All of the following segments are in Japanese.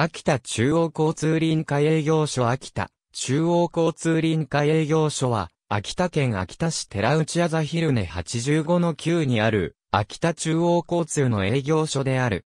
秋田中央交通臨海営業所秋田中央交通臨海営業所は、秋田県秋田市寺内あざ昼寝85の9にある、秋田中央交通の営業所である。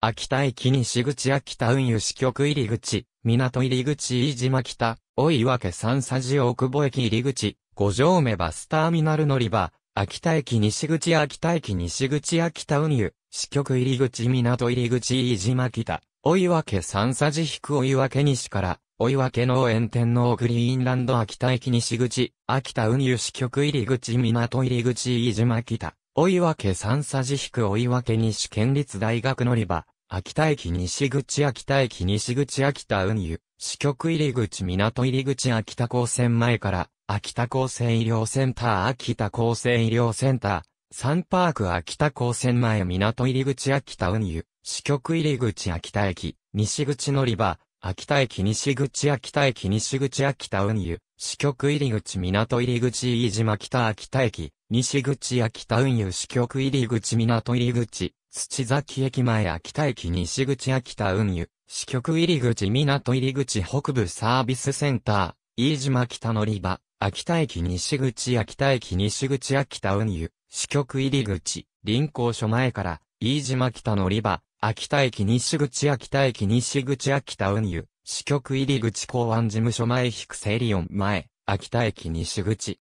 秋田駅西口秋田運輸支局入り口、港入口飯島北、大岩家三佐寺大久保駅入口、五条目バスターミナル乗り場、秋田駅西口秋田駅西口秋田運輸、支局入口港入口飯島北、追分三佐寺引く追分西から、追分農園天皇グリーンランド秋田駅西口、秋田運輸支局入口港入口飯島北、追分三佐寺引く追分西県立大学乗り場、秋田駅西口秋田駅西口秋田運輸、支局入口港入口秋田高専前から、秋田高専医療センター秋田高専医療センター、サンパーク秋田高専前港入口秋田運輸、支局入口秋田駅、西口乗り場、秋田駅西口秋田駅西口秋田運輸、支局入口港入口飯島北秋田駅、西口秋田運輸支局入口港入口、土崎駅前秋田駅西口秋田運輸、支局入口港入口北部サービスセンター、飯島北乗り場、秋田駅西口秋田駅西口秋田運輸、支局入り口、臨港所前から、飯島北乗り場、秋田駅西口秋田駅西口秋田運輸、支局入り口港湾事務所前ヒクセリオン前、秋田駅西口。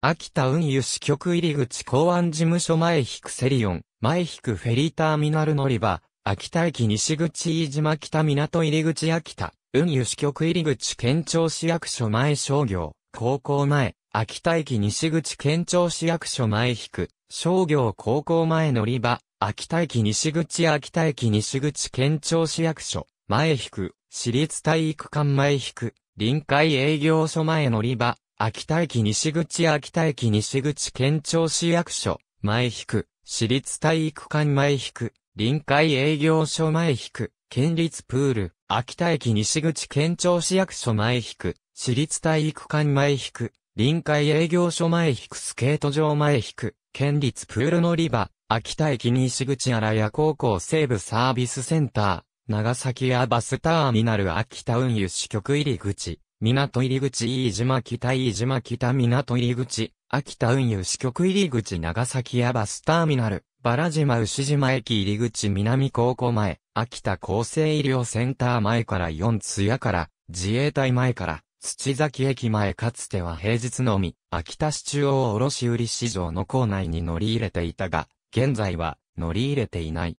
秋田運輸支局入り口港湾事務所前引くセリオン前秋田駅西口秋田運輸支局入り口港湾事務所前引くセリオン前引くフェリーターミナル乗り場、秋田駅西口飯島北港入り口秋田、運輸支局入り口県庁市役所前商業、高校前、秋田駅西口県庁市役所前引く、商業高校前乗り場、秋田駅西口秋田駅西口県庁市役所、前引く、私立体育館前引く、臨海営業所前乗り場、秋田駅西口秋田駅西口県庁市役所、前引く、私立体育館前引く、臨海営業所前引く、県立プール、秋田駅西口県庁市役所前引く、私立体育館前引く、臨海営業所前引くスケート場前引く、県立プール乗り場、秋田駅西口荒谷高校西部サービスセンター、長崎屋バスターミナル秋田運輸支局入り口、港入り口飯島北飯島北港入り口、秋田運輸支局入り口長崎屋バスターミナル、バラ島牛島駅入り口南高校前、秋田厚生医療センター前から4津屋から、自衛隊前から、土崎駅前かつては平日のみ、秋田市中央卸売市場の構内に乗り入れていたが、現在は乗り入れていない。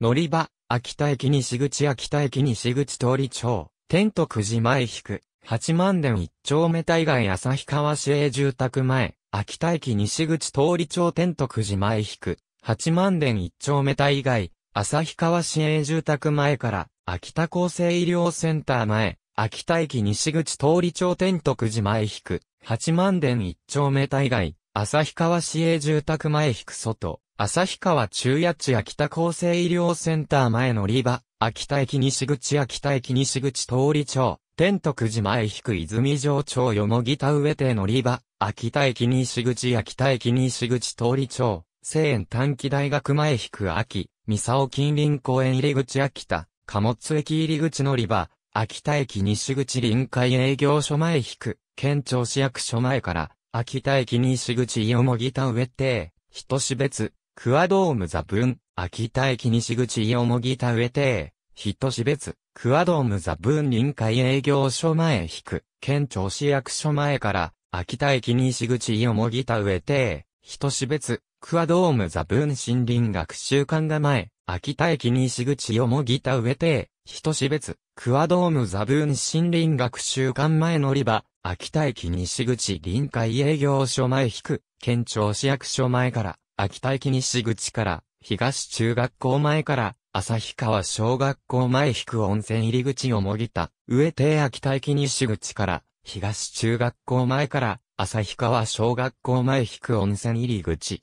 乗り場、秋田駅西口秋田駅西口通り町、天徳寺前引く、八万殿一丁目対外旭川市営住宅前、秋田駅西口通り町天徳寺前引く、八万殿一丁目対外、旭川市営住宅前から、秋田厚生医療センター前、秋田駅西口通り町天徳寺前引く、八幡殿一丁目大概、旭川市営住宅前引く外、旭川中谷地秋田厚生医療センター前乗り場、秋田駅西口秋田駅西口通り町、天徳寺前引く泉城町よもぎ田上手乗り場、秋田駅西口秋田駅西口通り町、西園短期大学前引く秋、三沢近隣公園入り口秋田、貨物駅入り口乗り場、秋田駅西口臨海営業所前引く、県庁市役所前から、秋田駅西口よもぎ田上邸、人し別、クアドーム座分、秋田駅西口よもぎ田上邸、人し別、クアドーム座分臨海営業所前引く、県庁市役所前から、秋田駅西口よもぎ田上邸、人し別、クアドーム座分森林学習館が前、秋田駅西口よもぎ田上て、人志別、クアドームザブーン森林学習館前乗り場、秋田駅西口臨海営業所前引く、県庁市役所前から、秋田駅西口から、東中学校前から、旭川小学校前引く温泉入り口をもぎた、上手秋田駅西口から、東中学校前から、旭川小学校前引く温泉入り口。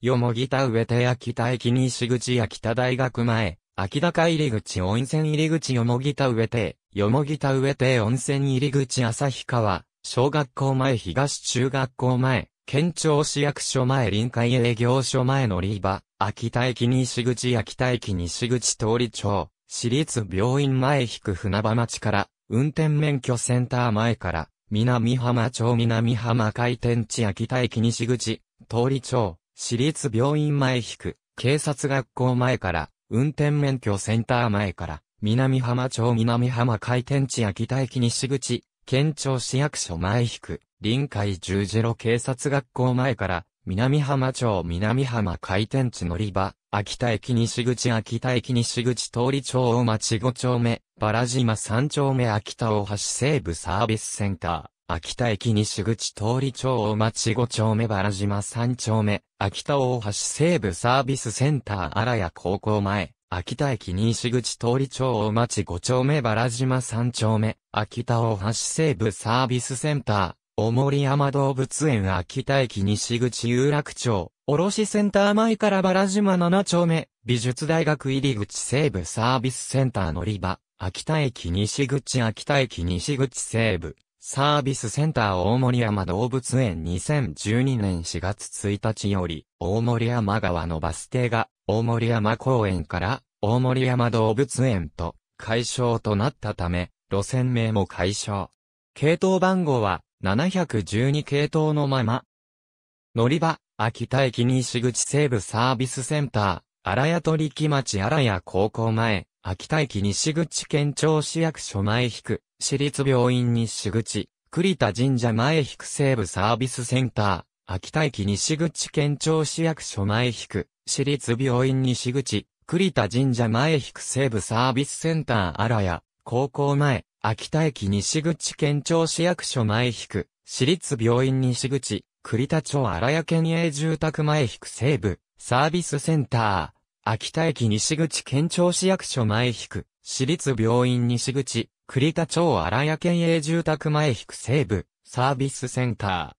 よもぎた上手秋田駅西口秋田大学前、秋高入口温泉入り口よもぎた上てよもぎた上て温泉入り口旭川、小学校前東中学校前、県庁市役所前臨海営業所前のリーバ、秋田駅西口秋田駅西口通り町、市立病院前引く船場町から、運転免許センター前から、南浜町南浜回転地秋田駅西口、通り町、市立病院前引く、警察学校前から、運転免許センター前から、南浜町南浜回転地秋田駅西口、県庁市役所前引く、臨海十字路警察学校前から、南浜町南浜回転地乗り場、秋田駅西口秋田駅西口通り町大町5丁目、バラ島3丁目秋田大橋西部サービスセンター。秋田駅西口通り町大町5丁目原島3丁目、秋田大橋西部サービスセンター荒谷高校前、秋田駅西口通り町大町5丁目原島3丁目、秋田大橋西部サービスセンター、大森山動物園秋田駅西口有楽町、卸センター前から原島7丁目、美術大学入り口西部サービスセンター乗り場、秋田駅西口秋田駅西口西部、サービスセンター大森山動物園2012年4月1日より、大森山川のバス停が、大森山公園から、大森山動物園と、解消となったため、路線名も解消。系統番号は、712系統のまま。乗り場、秋田駅西口西部サービスセンター、荒谷取木町荒谷高校前、秋田駅西口県庁市役所前引く、市立病院西口、栗田神社前引く西部サービスセンター、秋田駅西口県庁市役所前引く、市立病院西口、栗田神社前引く西部サービスセンターあらや、高校前、秋田駅西口県庁市役所前引く、市立病院西口、栗田町荒谷県営住宅前引く西部、サービスセンター、秋田駅西口県庁市役所前引く、市立病院西口、栗田町荒谷県営住宅前引く西部、サービスセンタ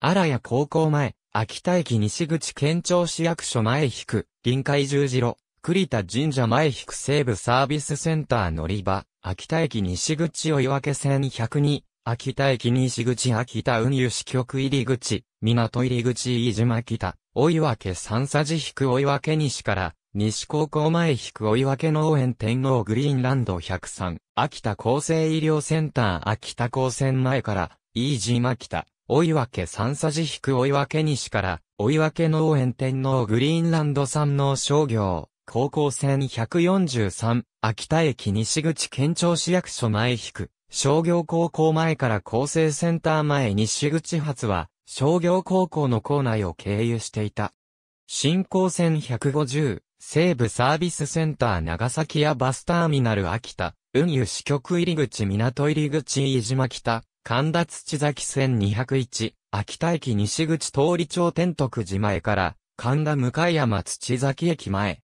ー。荒谷高校前、秋田駅西口県庁市役所前引く、臨海十字路、栗田神社前引く西部サービスセンター乗り場、秋田駅西口追分線102、秋田駅西口秋田運輸支局入り口、港入り口飯島北、追い分け三佐寺引く追い分け西から、西高校前引く追い分け農園天皇グリーンランド103、秋田厚生医療センター秋田高専前から、飯島北、追い分け三佐寺引く追い分け西から、追い分け農園天皇グリーンランド山農商業、高校線143、秋田駅西口県庁市役所前引く、商業高校前から厚生センター前西口発は、商業高校の校内を経由していた。新高線150、西部サービスセンター長崎やバスターミナル秋田、運輸支局入口港入口飯島北、神田土崎線201、秋田駅西口通り町天徳寺前から、神田向山土崎駅前。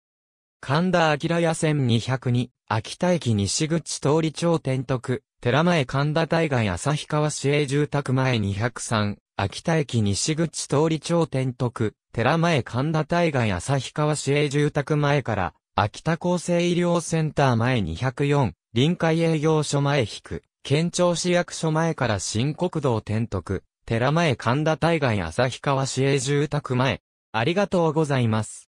神田明屋線202、秋田駅西口通り町天徳、寺前神田対岸旭川市営住宅前203、秋田駅西口通り町天徳、寺前神田対岸旭川市営住宅前から、秋田厚生医療センター前204、臨海営業所前引く、県庁市役所前から新国道天徳、寺前神田対岸旭川市営住宅前。ありがとうございます。